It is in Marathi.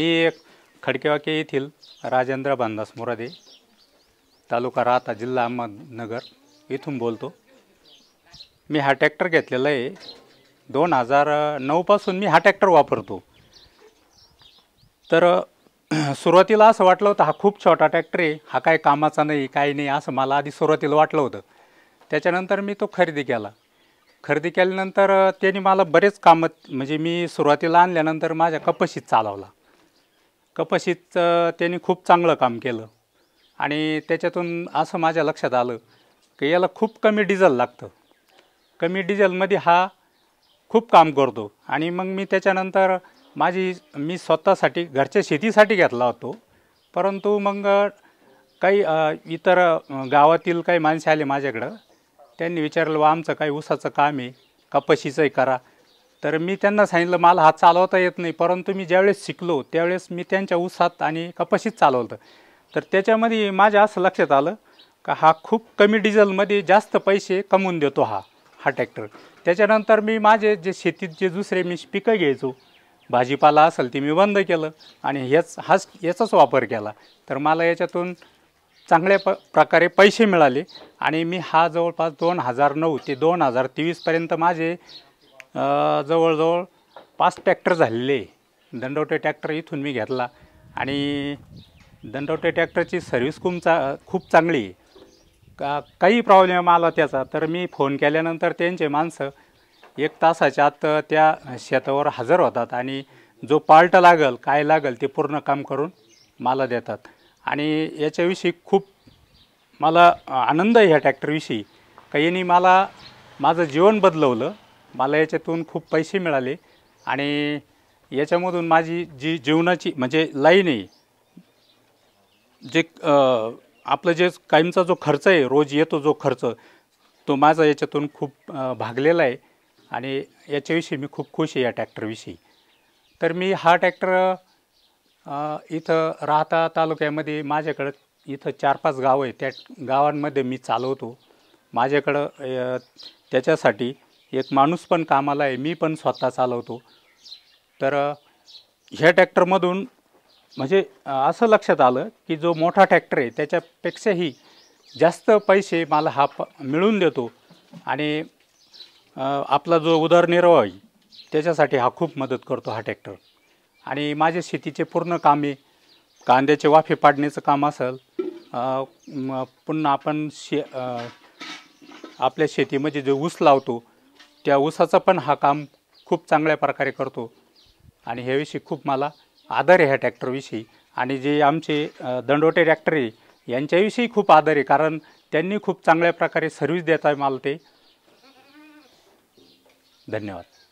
मी एक खडकेवाके येथील राजेंद्र बांदास मोरादे तालुका राहता जिल्हा अहमदनगर इथून बोलतो मी हा ट्रॅक्टर घेतलेला आहे दोन हजार नऊपासून मी हा ट्रॅक्टर वापरतो तर सुरुवातीला असं वाटलं होतं हा खूप छोटा ट्रॅक्टर आहे हा काय कामाचा नाही काही नाही असं मला आधी सुरुवातीला वाटलं होतं त्याच्यानंतर मी तो खरेदी केला खरेदी केल्यानंतर त्याने मला बरेच कामं म्हणजे मी सुरुवातीला आणल्यानंतर माझ्या कपशीत चालवला कपाशीचं त्यांनी खूप चांगलं काम केलं आणि त्याच्यातून असं माझ्या लक्षात आलं की याला खूप कमी डिझेल लागतं कमी डिझेलमध्ये हा खूप काम करतो आणि मग मी त्याच्यानंतर माझी मी स्वतःसाठी घरच्या शेतीसाठी घेतला होतो परंतु मग काही इतर गावातील काही माणसे आले माझ्याकडं त्यांनी विचारलं आमचं काही ऊसाचं काम आहे कपाशीचंही करा तर मी त्यांना सांगितलं मला हात चालवता येत नाही परंतु मी ज्यावेळेस शिकलो त्यावेळेस मी त्यांच्या उसात आणि कपाशीत चालवलं तर त्याच्यामध्ये माझ्या असं लक्षात आलं का हा खूप कमी डिझेलमध्ये जास्त पैसे कमवून देतो हा हा ट्रॅक्टर त्याच्यानंतर मी माझे जे शेतीत जे दुसरे मी पिकं घ्यायचो भाजीपाला असेल ते मी बंद केलं आणि हेच हाच याचाच वापर केला तर मला याच्यातून चांगल्या प प्रकारे पैसे मिळाले आणि मी हा जवळपास दोन हजार नऊ ते दोन हजार तेवीसपर्यंत माझे जवळजवळ पाच टॅक्टर झालेले दंडवटे टॅक्टर इथून मी घेतला आणि दंडवटे टॅक्टरची सर्व्हिस खूप चा खूप चांगली का काही प्रॉब्लेम आला त्याचा तर मी फोन केल्यानंतर त्यांचे माणसं एक तासाच्या आत त्या शेतावर हजर होतात आणि जो पार्ट लागल काय लागल ते पूर्ण काम करून मला देतात आणि याच्याविषयी खूप मला आनंद आहे ह्या ट्रॅक्टरविषयी का यांनी मला माझं जीवन बदलवलं मला याच्यातून खूप पैसे मिळाले आणि याच्यामधून माझी जी जीवनाची म्हणजे लाईन आहे जे आपलं जे कायमचा जो खर्च आहे रोज येतो जो खर्च तो माझा याच्यातून खूप भागलेला आहे आणि याच्याविषयी मी खूप खुश आहे या ट्रॅक्टरविषयी तर मी हा ट्रॅक्टर इथं राहता तालुक्यामध्ये माझ्याकडं इथं चार पाच गाव आहे त्या गावांमध्ये मी चालवतो माझ्याकडं त्याच्यासाठी एक माणूस पण कामाला आहे मी पण स्वतः चालवतो तर ह्या टॅक्टरमधून म्हणजे असं लक्षात आलं की जो मोठा ट्रॅक्टर आहे त्याच्यापेक्षाही जास्त पैसे मला हा प मिळून देतो आणि आपला जो उदरनिर्वाह आहे त्याच्यासाठी हा खूप मदत करतो हा ट्रॅक्टर आणि माझे शेतीचे पूर्ण कामे कांद्याचे वाफे पाडण्याचं काम असेल पुन्हा आपण शे आपल्या शेतीमध्ये जे ऊस लावतो त्या ऊसाचा पण हा काम खूप चांगल्या प्रकारे करतो आणि ह्याविषयी खूप मला आदर आहे ह्या ट्रॅक्टरविषयी आणि जे आमचे दंडोटे ट्रॅक्टर आहे यांच्याविषयी खूप आदर आहे कारण त्यांनी खूप चांगल्या प्रकारे सर्व्हिस देत आहे मला ते धन्यवाद